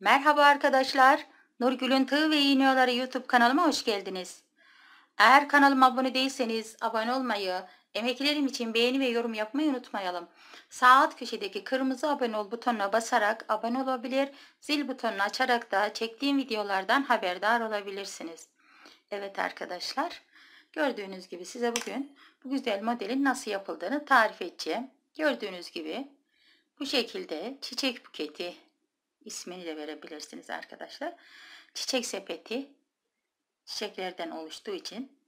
Merhaba arkadaşlar. Nurgül'ün Tığ ve İğniyorları YouTube kanalıma hoş geldiniz. Eğer kanalıma abone değilseniz abone olmayı, emeklerim için beğeni ve yorum yapmayı unutmayalım. Sağ alt köşedeki kırmızı abone ol butonuna basarak abone olabilir, zil butonunu açarak da çektiğim videolardan haberdar olabilirsiniz. Evet arkadaşlar, gördüğünüz gibi size bugün bu güzel modelin nasıl yapıldığını tarif edeceğim. Gördüğünüz gibi bu şekilde çiçek buketi ismini de verebilirsiniz arkadaşlar. Çiçek sepeti çiçeklerden oluştuğu için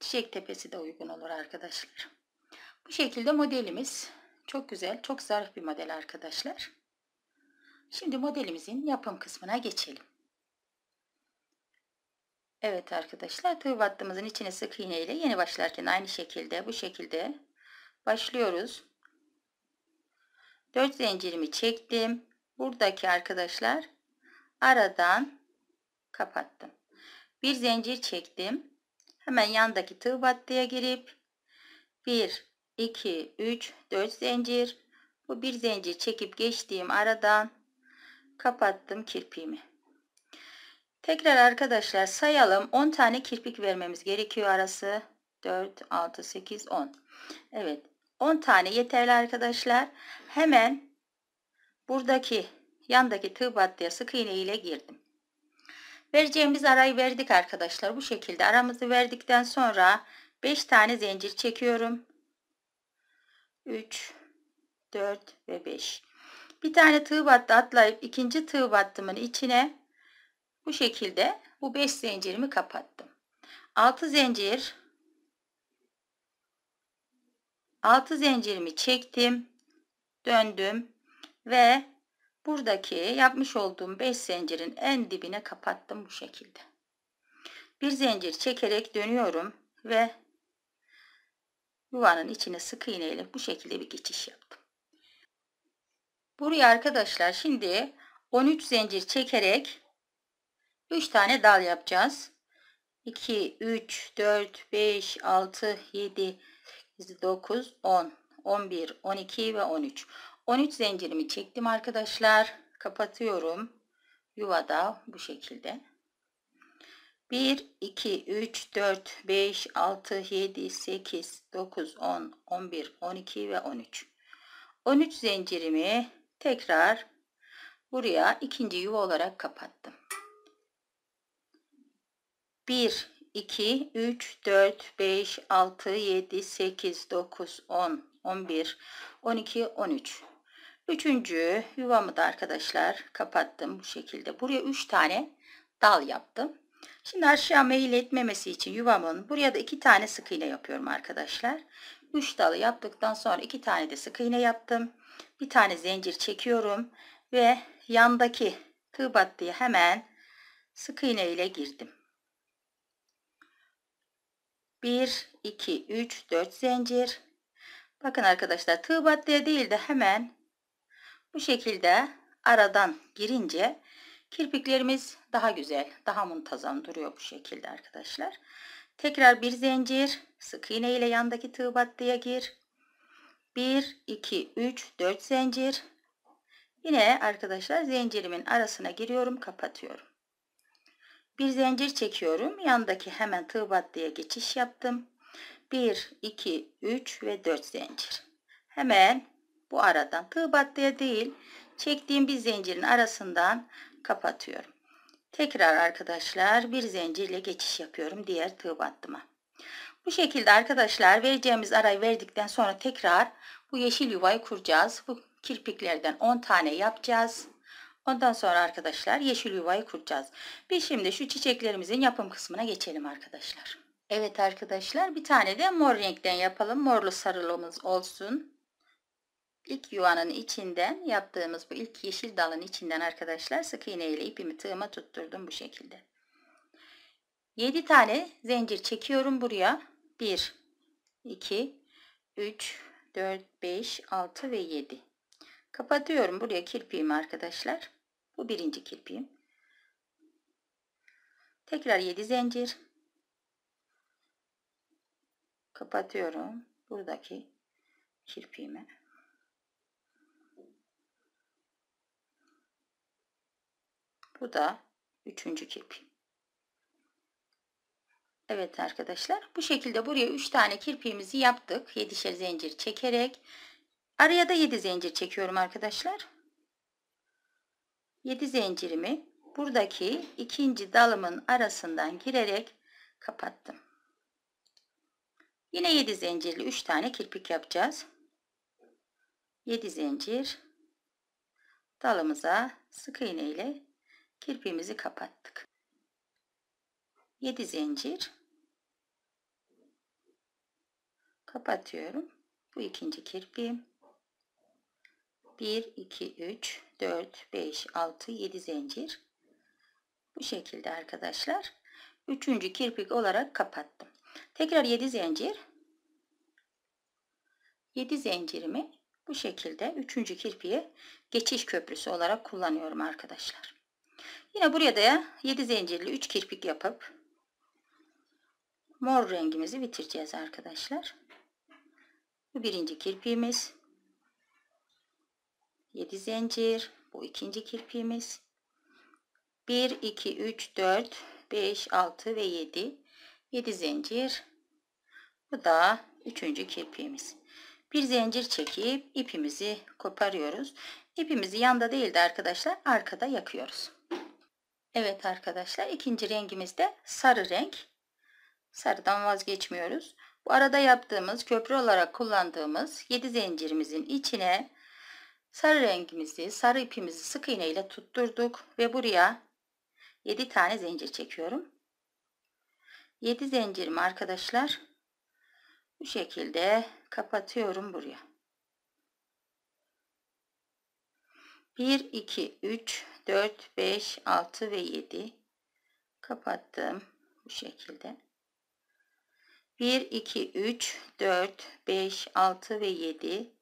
çiçek tepesi de uygun olur arkadaşlar. Bu şekilde modelimiz çok güzel, çok zarif bir model arkadaşlar. Şimdi modelimizin yapım kısmına geçelim. Evet arkadaşlar tığ battığımızın içine sık iğne ile yeni başlarken aynı şekilde bu şekilde başlıyoruz. 4 zincirimi çektim buradaki arkadaşlar aradan kapattım. Bir zincir çektim. Hemen yandaki tığ battıya girip 1 2 3 4 zincir bu bir zincir çekip geçtiğim aradan kapattım kirpiğimi. Tekrar arkadaşlar sayalım 10 tane kirpik vermemiz gerekiyor arası 4 6 8 10 Evet 10 tane yeterli arkadaşlar hemen buradaki yandaki tığ battıya sık iğne ile girdim. Vereceğimiz arayı verdik arkadaşlar. Bu şekilde aramızı verdikten sonra 5 tane zincir çekiyorum. 3 4 ve 5. Bir tane tığ battı atlayıp ikinci tığ battımın içine bu şekilde bu 5 zincirimi kapattım. 6 zincir 6 zincirimi çektim. Döndüm ve buradaki yapmış olduğum 5 zincirin en dibine kapattım bu şekilde. Bir zincir çekerek dönüyorum ve yuvanın içine sık iğne ile bu şekilde bir geçiş yaptım. Buraya arkadaşlar şimdi 13 zincir çekerek 3 tane dal yapacağız. 2, 3, 4, 5, 6, 7, 9, 10, 11, 12 ve 13. 13 zincirimi çektim arkadaşlar. Kapatıyorum. Yuvada bu şekilde. 1, 2, 3, 4, 5, 6, 7, 8, 9, 10, 11, 12 ve 13. 13 zincirimi tekrar buraya ikinci yuva olarak kapattım. 1, 2, 3, 4, 5, 6, 7, 8, 9, 10, 11, 12, 13. Üçüncü yuvamı da arkadaşlar kapattım bu şekilde. Buraya üç tane dal yaptım. Şimdi aşağı meyil etmemesi için yuvamın buraya da iki tane sık iğne yapıyorum arkadaşlar. Üç dalı yaptıktan sonra iki tane de sık iğne yaptım. Bir tane zincir çekiyorum ve yandaki tığ battıya hemen sık iğne ile girdim. 1, 2, 3, 4 zincir. Bakın arkadaşlar tığ battıya değil de hemen bu şekilde aradan girince kirpiklerimiz daha güzel, daha muntazam duruyor bu şekilde arkadaşlar. Tekrar bir zincir, sık iğne ile yandaki tığ battıya gir. 1, 2, 3, 4 zincir. Yine arkadaşlar zincirimin arasına giriyorum, kapatıyorum. Bir zincir çekiyorum. Yandaki hemen tığ battıya geçiş yaptım. 1, 2, 3 ve 4 zincir. Hemen bu aradan tığ battıya değil çektiğim bir zincirin arasından kapatıyorum. Tekrar arkadaşlar bir zincirle geçiş yapıyorum diğer tığ battıma. Bu şekilde arkadaşlar vereceğimiz arayı verdikten sonra tekrar bu yeşil yuvayı kuracağız. Bu kirpiklerden 10 tane yapacağız. Ondan sonra arkadaşlar yeşil yuvayı kuracağız. Biz şimdi şu çiçeklerimizin yapım kısmına geçelim arkadaşlar. Evet arkadaşlar bir tane de mor renkten yapalım. Morlu sarılımız olsun. İlk yuvanın içinden yaptığımız bu ilk yeşil dalın içinden arkadaşlar sık iğne ile ipimi tığıma tutturdum bu şekilde. 7 tane zincir çekiyorum buraya. 1 2 3 4 5 6 ve 7. Kapatıyorum buraya kirpiğimi arkadaşlar. Bu birinci kirpiğim. Tekrar 7 zincir. Kapatıyorum buradaki kirpiğimi. Bu da üçüncü kirpi. Evet arkadaşlar bu şekilde buraya 3 tane kirpiğimizi yaptık. 7'şer zincir çekerek. Araya da 7 zincir çekiyorum arkadaşlar. 7 zincirimi buradaki ikinci dalımın arasından girerek kapattım. Yine 7 zincirli 3 tane kirpik yapacağız. 7 zincir dalımıza sık iğne ile kirpiğimizi kapattık. 7 zincir kapatıyorum. Bu ikinci kirpiğim. 1 2 3 4 5 6 7 zincir. Bu şekilde arkadaşlar. Üçüncü kirpik olarak kapattım. Tekrar 7 zincir. 7 zincirimi bu şekilde üçüncü kirpiğe geçiş köprüsü olarak kullanıyorum arkadaşlar. Yine buraya da 7 zincirli 3 kirpik yapıp mor rengimizi bitireceğiz arkadaşlar. Bu birinci kirpiğimiz. 7 zincir. Bu ikinci kirpiğimiz. 1, 2, 3, 4, 5, 6 ve 7. 7 zincir. Bu da üçüncü kirpiğimiz. Bir zincir çekip ipimizi koparıyoruz. İpimizi yanda değil de arkadaşlar arkada yakıyoruz. Evet arkadaşlar ikinci rengimiz de sarı renk. Sarıdan vazgeçmiyoruz. Bu arada yaptığımız köprü olarak kullandığımız 7 zincirimizin içine sarı rengimizi, sarı ipimizi sık iğne ile tutturduk ve buraya 7 tane zincir çekiyorum. 7 zincirim arkadaşlar bu şekilde kapatıyorum buraya. 1 2 3 4, 5, 6 ve 7 kapattım bu şekilde. 1, 2, 3, 4, 5, 6 ve 7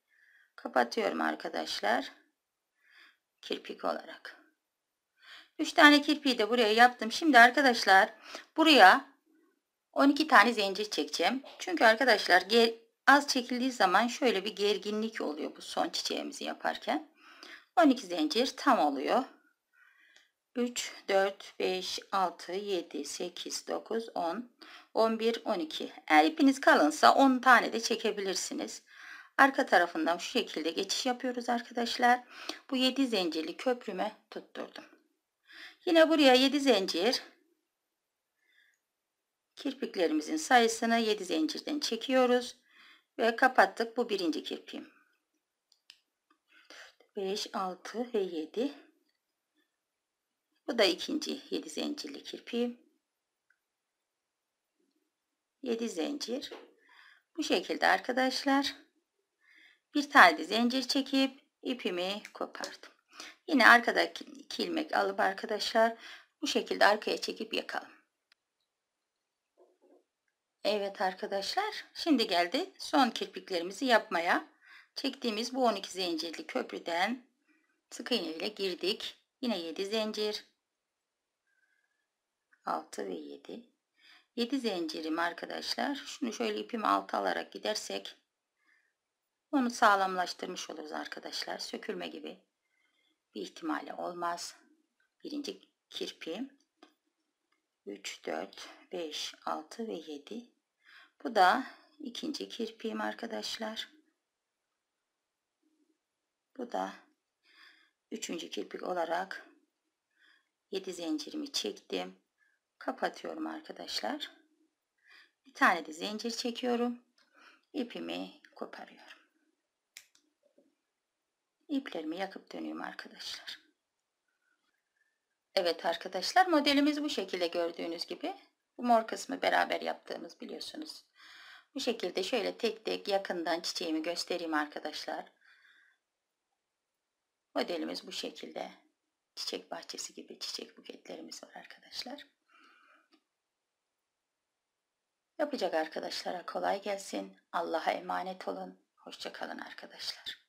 kapatıyorum arkadaşlar. Kirpik olarak. 3 tane kirpiği de buraya yaptım. Şimdi arkadaşlar buraya 12 tane zincir çekeceğim. Çünkü arkadaşlar az çekildiği zaman şöyle bir gerginlik oluyor bu son çiçeğimizi yaparken. 12 zincir tam oluyor. 3, 4, 5, 6, 7, 8, 9, 10, 11, 12. Eğer ipiniz kalınsa 10 tane de çekebilirsiniz. Arka tarafından şu şekilde geçiş yapıyoruz arkadaşlar. Bu 7 zincirli köprüme tutturdum. Yine buraya 7 zincir kirpiklerimizin sayısını 7 zincirden çekiyoruz ve kapattık bu birinci kirpiğim. 5, 6 ve 7 bu da ikinci 7 zincirli kirpiğim. 7 zincir. Bu şekilde arkadaşlar. Bir tane zincir çekip ipimi kopardım. Yine arkadaki iki ilmek alıp arkadaşlar bu şekilde arkaya çekip yakalım. Evet arkadaşlar şimdi geldi son kirpiklerimizi yapmaya. Çektiğimiz bu 12 zincirli köprüden sık iğne ile girdik. Yine 7 zincir. 6 ve 7 7 zincirim arkadaşlar şunu şöyle ipimi altı alarak gidersek onu sağlamlaştırmış oluruz arkadaşlar sökülme gibi bir ihtimali olmaz birinci kirpi. 3 4 5 6 ve 7 bu da ikinci kirpiğim arkadaşlar bu da üçüncü kirpik olarak 7 zincirimi çektim kapatıyorum arkadaşlar. Bir tane de zincir çekiyorum. İpimi koparıyorum. İplerimi yakıp dönüyorum arkadaşlar. Evet arkadaşlar modelimiz bu şekilde gördüğünüz gibi. Bu mor kısmı beraber yaptığımız biliyorsunuz. Bu şekilde şöyle tek tek yakından çiçeğimi göstereyim arkadaşlar. Modelimiz bu şekilde. Çiçek bahçesi gibi çiçek buketlerimiz var arkadaşlar. Yapacak arkadaşlara kolay gelsin. Allah'a emanet olun. Hoşçakalın arkadaşlar.